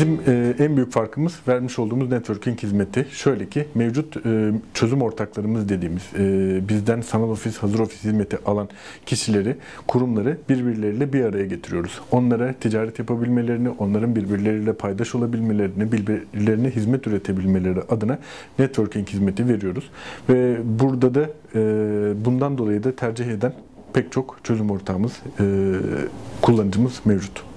Bizim e, en büyük farkımız vermiş olduğumuz networking hizmeti. Şöyle ki mevcut e, çözüm ortaklarımız dediğimiz e, bizden sanal ofis, hazır ofis hizmeti alan kişileri, kurumları birbirleriyle bir araya getiriyoruz. Onlara ticaret yapabilmelerini, onların birbirleriyle paydaş olabilmelerini, birbirlerine hizmet üretebilmeleri adına networking hizmeti veriyoruz. Ve burada da bundan dolayı da tercih eden pek çok çözüm ortağımız, kullanıcımız mevcut.